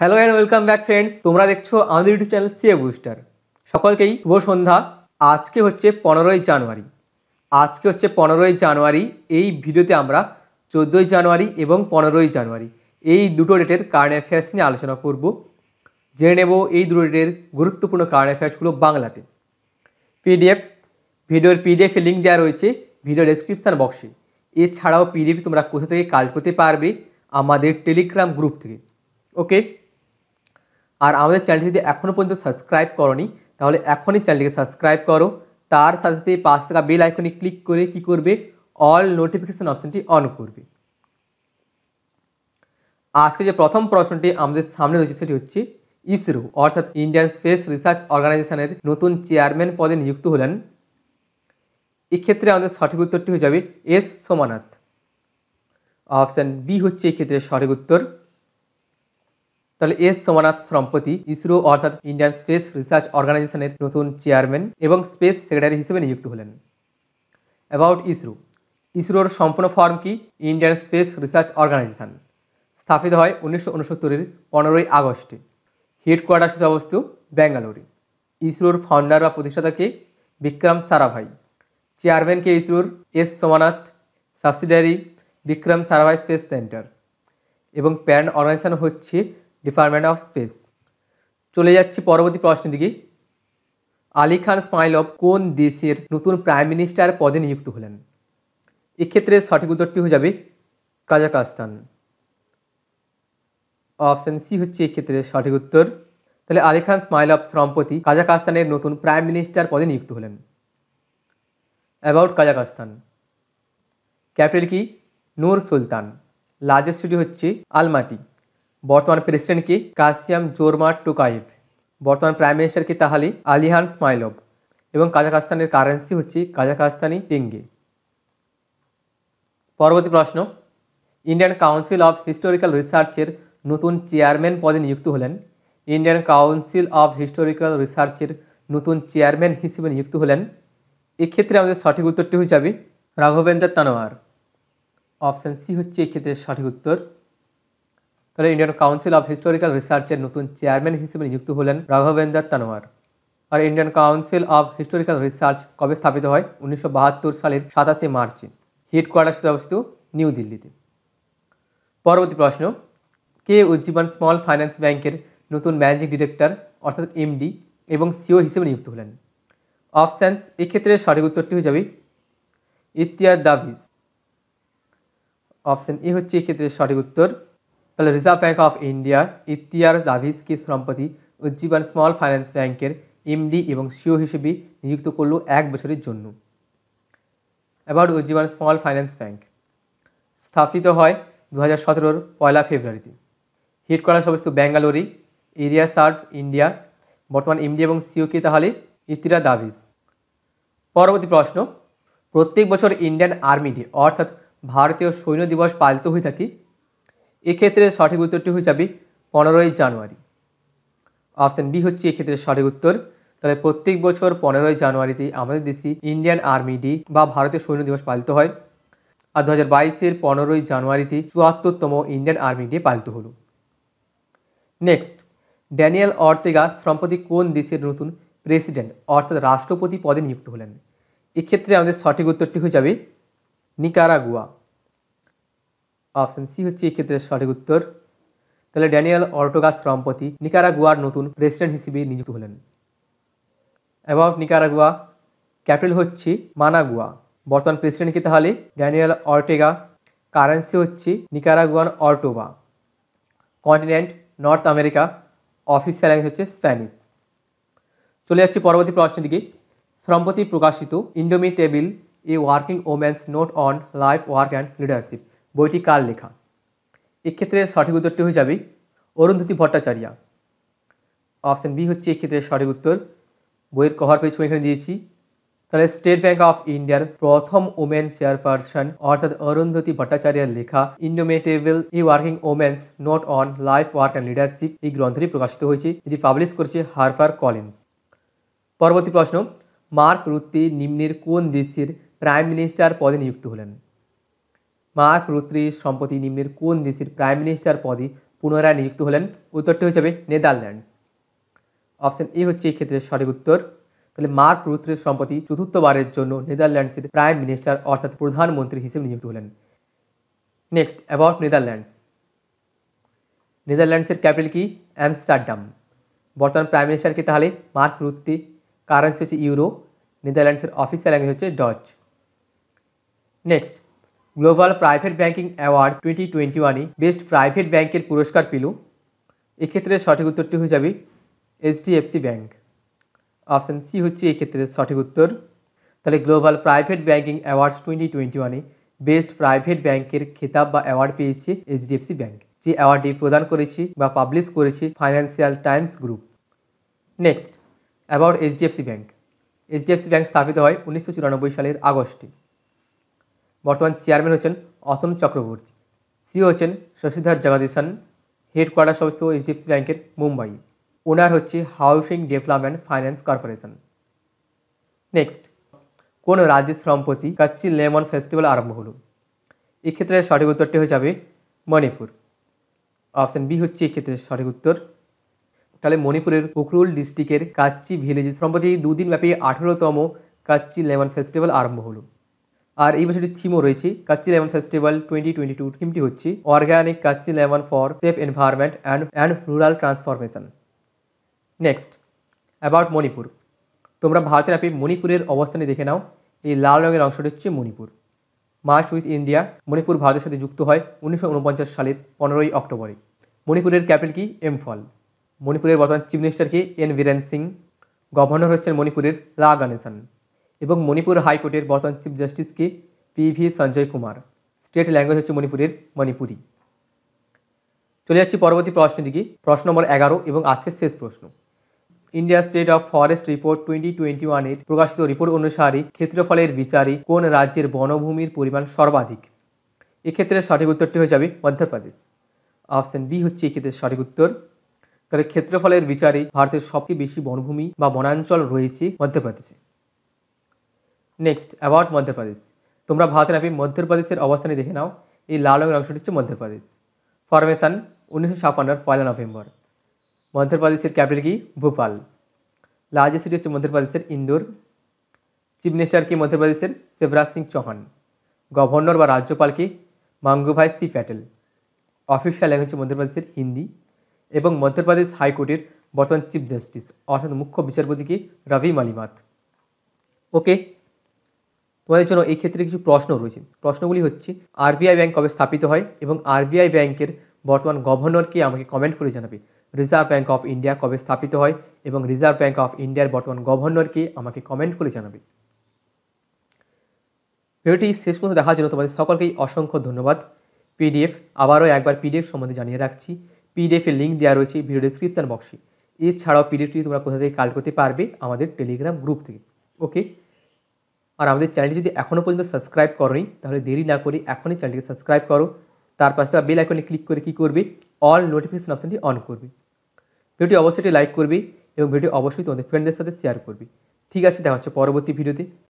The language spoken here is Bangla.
hello and welcome back friends তোমরা দেখছো আমাদের ইউটিউব চ্যানেল সিএ বুস্টার সকলকেই শুভ সন্ধ্যা আজকে হচ্ছে পনেরোই জানুয়ারি আজকে হচ্ছে পনেরোই জানুয়ারি এই ভিডিওতে আমরা চোদ্দোই জানুয়ারি এবং পনেরোই জানুয়ারি এই দুটো ডেটের কারেন্ট অ্যাফেয়ার্স নিয়ে আলোচনা করব জেনে নেব এই দুটো ডেটের গুরুত্বপূর্ণ কারেন্ট অ্যাফেয়ার্সগুলো বাংলাতে পিডিএফ ভিডিওর পিডিএফে লিঙ্ক দেওয়া রয়েছে ভিডিও ডেসক্রিপশান বক্সে এছাড়াও পিডিএফ তোমরা কোথা থেকে কাজ করতে পারবে আমাদের টেলিগ্রাম গ্রুপ থেকে ওকে আর আমাদের চ্যানেলটি যদি এখনও পর্যন্ত সাবস্ক্রাইব করনি তাহলে এখনই চ্যানেলটিকে সাবস্ক্রাইব করো তার সাথে সাথে পাঁচ টাকা বেল আইকনে ক্লিক করে কি করবে অল নোটিফিকেশান অপশানটি অন করবে আজকে যে প্রথম প্রশ্নটি আমাদের সামনে রয়েছে সেটি হচ্ছে ইসরো অর্থাৎ ইন্ডিয়ান স্পেস রিসার্চ অর্গানাইজেশনের নতুন চেয়ারম্যান পদে নিযুক্ত হলেন এক্ষেত্রে আমাদের সঠিক উত্তরটি হয়ে যাবে এস সোমানাথ অপশান বি হচ্ছে এক্ষেত্রে সঠিক উত্তর তাহলে এস সোমনাথ সম্প্রতি ইসরো অর্থাৎ ইন্ডিয়ান স্পেস রিসার্চ অর্গানাইজেশনের নতুন চেয়ারম্যান এবং স্পেস সেক্রেটারি হিসেবে নিযুক্ত হলেন অ্যাবাউট ইসরো ইসরোর সম্পূর্ণ ফর্ম কি ইন্ডিয়ান স্পেস রিসার্চ অর্গানাইজেশন স্থাপিত হয় উনিশশো উনসত্তরের পনেরোই আগস্টে হেডকোয়ার্টার অবস্থিত ব্যাঙ্গালোরে ইসরোর ফাউন্ডার বা প্রতিষ্ঠাতাকে বিক্রম সারাভাই চেয়ারম্যানকে ইসরোর S Somnath subsidiary Vikram Sarabhai space centre এবং প্যান্ট অর্গানাইজেশন হচ্ছে ডিপার্টমেন্ট অফ স্পেস চলে যাচ্ছি পরবর্তী প্রশ্নের দিকে আলী খান স্মাইলভ কোন দেশের নতুন প্রাইম মিনিস্টার পদে নিযুক্ত হলেন এক্ষেত্রে সঠিক উত্তরটি হয়ে যাবে কাজাকাস্তান অপশান সি হচ্ছে এক্ষেত্রে সঠিক উত্তর তাহলে আলী খান স্মাইলভ সম্প্রতি কাজাকাস্তানের নতুন প্রাইম মিনিস্টার পদে নিযুক্ত হলেন অ্যাবাউট কাজাকাস্তান ক্যাপিটাল কি নূর সুলতান লার্জেস্ট সিটি হচ্ছে আলমাটি বর্তমান প্রেসিডেন্ট কি কাসিয়াম জোরমা টুকাইভ বর্তমান প্রাইম মিনিস্টার কি তাহালি আলিহান স্মাইলভ এবং কাজাকাস্তানের কারেন্সি হচ্ছে কাজাকাস্তানি টিঙ্গি পরবর্তী প্রশ্ন ইন্ডিয়ান কাউন্সিল অফ হিস্টোরিক্যাল রিসার্চের নতুন চেয়ারম্যান পদে নিযুক্ত হলেন ইন্ডিয়ান কাউন্সিল অফ হিস্টোরিক্যাল রিসার্চের নতুন চেয়ারম্যান হিসেবে নিযুক্ত হলেন এক্ষেত্রে আমাদের সঠিক উত্তরটি হয়ে যাবে রাঘবেন্দ্র তানোয়ার অপশান সি হচ্ছে এক্ষেত্রে সঠিক উত্তর তাহলে ইন্ডিয়ান কাউন্সিল অফ হিস্টোরিক্যাল রিসার্চের নতুন চেয়ারম্যান হিসেবে নিযুক্ত হলেন রাঘবেন্দ্র তানোয়ার আর Indian council of historical research কবে স্থাপিত হয় উনিশশো সালের সাতাশে মার্চে হেডকোয়ার্টার অবস্থিত নিউ দিল্লিতে পরবর্তী প্রশ্ন কে উজ্জীবন স্মল ফাইন্যান্স ব্যাংকের নতুন ম্যানেজিং ডিরেক্টর অর্থাৎ এমডি এবং সিও e হিসেবে নিযুক্ত হলেন অপশানস এক্ষেত্রে সঠিক উত্তরটি হয়ে যাবে দাভিস অপশান এ হচ্ছে এক্ষেত্রে সঠিক উত্তর তাহলে রিজার্ভ ব্যাঙ্ক অফ ইন্ডিয়ার ইতিয়ার দাভিসকে সম্প্রতি উজ্জীবন স্মল ফাইন্যান্স ব্যাংকের এমডি এবং সিও e হিসেবে নিযুক্ত করল এক বছরের জন্য এবার উজ্জীবন স্মল ফাইন্যান্স ব্যাংক স্থাপিত হয় দু হাজার সতেরোর পয়লা ফেব্রুয়ারিতে হিট করা সমস্ত ব্যাঙ্গালোরি এরিয়া সার্ভ ইন্ডিয়া বর্তমান এমডি এবং সিওকে e তাহলে ইতিরা দাভিস পরবর্তী প্রশ্ন প্রত্যেক বছর ইন্ডিয়ান আর্মি ডে অর্থাৎ ভারতীয় সৈন্য দিবস পালিত হয়ে থাকে এক্ষেত্রে সঠিক উত্তরটি হয়ে যাবে পনেরোই জানুয়ারি অপশান বি হচ্ছে এক্ষেত্রে সঠিক উত্তর তাহলে প্রত্যেক বছর পনেরোই জানুয়ারিতে আমাদের দেশে ইন্ডিয়ান আর্মি ডে বা ভারতের সৈন্য দিবস পালিত হয় আর দু হাজার বাইশের পনেরোই জানুয়ারিতে চুয়াত্তরতম ইন্ডিয়ান আর্মি ডে পালিত হলো নেক্সট ড্যানিয়েল অর্তেগা সম্প্রতি কোন দেশের নতুন প্রেসিডেন্ট অর্থাৎ রাষ্ট্রপতি পদে নিযুক্ত হলেন এক্ষেত্রে আমাদের সঠিক উত্তরটি হয়ে যাবে নিকারাগুয়া অপশান সি হচ্ছে এক্ষেত্রে সঠিক উত্তর তাহলে ড্যানিয়েল অর্টোগাস রম্পতি নিকারাগুয়ার নতুন প্রেসিডেন্ট হিসেবে নিযুক্ত হলেন এবং নিকারাগুয়া ক্যাপিটাল হচ্ছে মানাগুয়া বর্তমান প্রেসিডেন্টকে তাহলে ড্যানিয়েল অর্টেগা কারেন্সি হচ্ছে নিকারাগুয়ান অর্টোবা continent North America official language হচ্ছে স্প্যানিশ চলে যাচ্ছি পরবর্তী প্রশ্নের দিকে সম্প্রতি প্রকাশিত indomitable a working women's note on life work and leadership বইটি কার লেখা এক্ষেত্রে সঠিক উত্তরটি হয়ে যাবে অরুন্ধতি ভট্টাচার্যা অপশান বি হচ্ছে এক্ষেত্রে সঠিক উত্তর বইয়ের কভার পেজ এখানে দিয়েছি তাহলে স্টেট ব্যাঙ্ক অফ ইন্ডিয়ার প্রথম ওমেন চেয়ারপারসন অর্থাৎ অরুন্ধতি ভট্টাচার্যের লেখা indomitable a working women's note on life work and leadership এই গ্রন্থটি প্রকাশিত হয়েছে এটি পাবলিশ করেছে হারফার কলিন্স পরবর্তী প্রশ্ন মার্ক রুত্তি নিম্নের কোন দেশের প্রাইম মিনিস্টার পদে নিযুক্ত হলেন মার্ক রুত্রী সম্প্রতি নিম্নের কোন দেশের প্রাইম মিনিস্টার পদে পুনরায় নিযুক্ত হলেন উত্তরটি হিসেবে নেদারল্যান্ডস অপশন এ হচ্ছে এই ক্ষেত্রে সঠিক উত্তর তাহলে মার্ক রুত্রের সম্প্রতি চতুর্থবারের জন্য নেদারল্যান্ডসের প্রাইম মিনিস্টার অর্থাৎ প্রধানমন্ত্রী হিসেবে নিযুক্ত হলেন নেক্সট অ্যাবাউট নেদারল্যান্ডস নেদারল্যান্ডসের ক্যাপিটাল কি অ্যামস্টারডাম বর্তমান প্রাইম মিনিস্টারকে তাহলে মার্ক রুত্তি কারেন্সি হচ্ছে ইউরো নেদারল্যান্ডসের অফিসিয়াল ল্যাঙ্গুয়েজ হচ্ছে Dutch next global private banking award twenty twenty ওয়ানে বেস্ট প্রাইভেট ব্যাংকের পুরস্কার পেল এক্ষেত্রে সঠিক উত্তরটি হয়ে যাবে এইচডিএফসি ব্যাঙ্ক অপশান সি হচ্ছে এক্ষেত্রে সঠিক উত্তর তাহলে global private banking awards twenty twenty ওয়ানে বেস্ট প্রাইভেট ব্যাংকের খেতাব বা অ্যাওয়ার্ড পেয়েছে এইচডিএফসি ব্যাঙ্ক যে অ্যাওয়ার্ডটি প্রদান করেছে বা পাবলিশ করেছে Financial Times group next about HDFC bank HDFC bank স্থাপিত হয় উনিশশো সালের আগস্টে বর্তমান চেয়ারম্যান হচ্ছেন অতন চক্রবর্তী সিও হচ্ছেন শশীধর জগদীশন হেডকোয়ার্টার সমস্ত এইচডিএফসি ব্যাংকের মুম্বাই ওনার হচ্ছে housing development finance corporation next কোন রাজ্যের সম্পত্তি কাচ্চি লেমন ফেস্টিভ্যাল আরম্ভ হলো এক্ষেত্রে সঠিক উত্তরটি হয়ে যাবে মণিপুর অপশান বি হচ্ছে এক্ষেত্রে সঠিক উত্তর তাহলে মণিপুরের উকরুল ডিস্ট্রিক্টের কাচ্চি ভিলেজে সম্প্রতি ব্যাপী আঠেরোতম কাচ্চি লেমন ফেস্টিভ্যাল আরম্ভ হলো আর এই বছরের থিমও রয়েছে Kachai lemon festival twenty twenty two থিমটি হচ্ছে organic Kachai lemon for safe environment and and rural transformation next about Manipur তোমরা ভারতের আপনি মণিপুরের অবস্থানে দেখে নাও এই লাল রঙের অংশটি হচ্ছে Manipur merge with India Manipur ভারতের সাথে যুক্ত হয় উনিশশো সালের পনেরোই অক্টোবরে মণিপুরের ক্যাপিটাল কি এমফল মণিপুরের বর্তমান চিফ মিনিস্টার কি এন বীরেন সিং গভর্নর হচ্ছেন মণিপুরের লা গণেশন এবং মণিপুর হাইকোর্টের বর্তমান চিফ জাস্টিস কে PV Sanjay Kumar state language হচ্ছে মণিপুরের মণিপুরি চলে যাচ্ছি পরবর্তী প্রশ্নের দিকে প্রশ্ন নম্বর এগারো এবং আজকের শেষ প্রশ্ন India state of forest report twenty twenty ওয়ানের প্রকাশিত রিপোর্ট অনুসারে ক্ষেত্রফলের বিচারে কোন রাজ্যের বনভূমির পরিমাণ সর্বাধিক এক্ষেত্রে সঠিক উত্তরটি হয়ে যাবে মধ্যপ্রদেশ অপশান বি হচ্ছে এক্ষেত্রে সঠিক উত্তর তাহলে ক্ষেত্রফলের বিচারে ভারতের সবচেয়ে বেশি বনভূমি বা বনাঞ্চল রয়েছে মধ্যপ্রদেশে নেক্সট অ্যাবাউট মধ্যপ্রদেশ তোমরা ভারতের ম্যাপে মধ্যপ্রদেশের অবস্থানে দেখে নাও এই লাল রঙের অংশটি হচ্ছে মধ্যপ্রদেশ ফরমেশন উনিশশো ছাপান্নর পয়লা নভেম্বর মধ্যপ্রদেশের ক্যাপিটাল কি ভোপাল লার্জেস্ট সিটি হচ্ছে মধ্যপ্রদেশের ইন্দোর চিফ মিনিস্টার কি মধ্যপ্রদেশের শিবরাজ সিং চৌহান গভর্নর বা রাজ্যপাল কি Mangubhai C Patel official language হচ্ছে মধ্যপ্রদেশের হিন্দি এবং মধ্যপ্রদেশ হাইকোর্টের বর্তমান চিফ জাস্টিস অর্থাৎ মুখ্য বিচারপতি কি রবি মালিমাত ওকে তোমাদের জন্য এই ক্ষেত্রে কিছু প্রশ্ন রয়েছে প্রশ্নগুলি হচ্ছে আরবিআই ব্যাংক কবে স্থাপিত হয় এবং আরবিআই ব্যাংকের বর্তমান গভর্নরকে আমাকে কমেন্ট করে জানাবে রিজার্ভ ব্যাঙ্ক অফ ইন্ডিয়া কবে স্থাপিত হয় এবং রিজার্ভ ব্যাঙ্ক অফ ইন্ডিয়ার বর্তমান গভর্নরকে আমাকে কমেন্ট করে জানাবে ভিডিওটি শেষ পর্যন্ত দেখার জন্য তোমাদের সকলকেই অসংখ্য ধন্যবাদ পিডিএফ আবারও একবার পিডিএফ সম্বন্ধে জানিয়ে রাখছি পিডিএফের লিঙ্ক দেওয়া রয়েছে ভিডিও ডিসক্রিপশান বক্সে এছাড়াও পিডিএফটি তোমরা কোথা থেকে কাল করতে পারবে আমাদের টেলিগ্রাম গ্রুপ থেকে ওকে আর আমাদের চ্যানেলটি যদি এখনও পর্যন্ত সাবস্ক্রাইব করি তাহলে দেরি না করে এখনই চ্যানেলটিকে সাবস্ক্রাইব করো তার পাশে বেল আইকনে ক্লিক করে কী করবে অল নোটিফিকেশন অপশানটি অন করবে ভিডিওটি অবশ্যই লাইক করবে এবং ভিডিও অবশ্যই তোমাদের ফ্রেন্ডদের সাথে শেয়ার করবে ঠিক আছে দেখা হচ্ছে পরবর্তী ভিডিওতে